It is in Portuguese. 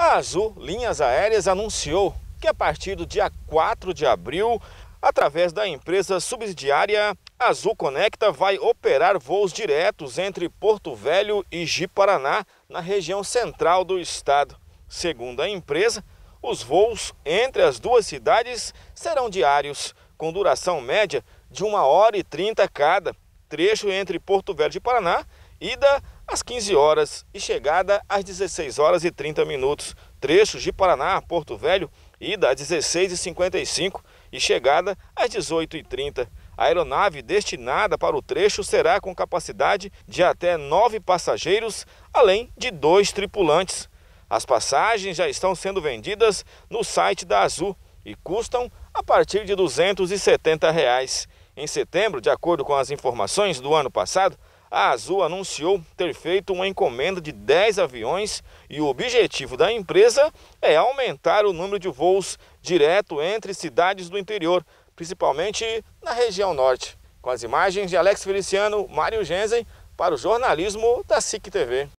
A Azul Linhas Aéreas anunciou que a partir do dia 4 de abril, através da empresa subsidiária Azul Conecta, vai operar voos diretos entre Porto Velho e Ji-Paraná, na região central do estado. Segundo a empresa, os voos entre as duas cidades serão diários, com duração média de 1 hora e 30 cada. Trecho entre Porto Velho e Paraná ida às 15 horas e chegada às 16 horas e 30 minutos. Trechos de Paraná, Porto Velho, ida às 16h55 e chegada às 18h30. A aeronave destinada para o trecho será com capacidade de até nove passageiros, além de dois tripulantes. As passagens já estão sendo vendidas no site da Azul e custam a partir de R$ 270. Reais. Em setembro, de acordo com as informações do ano passado, a Azul anunciou ter feito uma encomenda de 10 aviões e o objetivo da empresa é aumentar o número de voos direto entre cidades do interior, principalmente na região norte. Com as imagens de Alex Feliciano, Mário Genzen, para o jornalismo da SIC TV.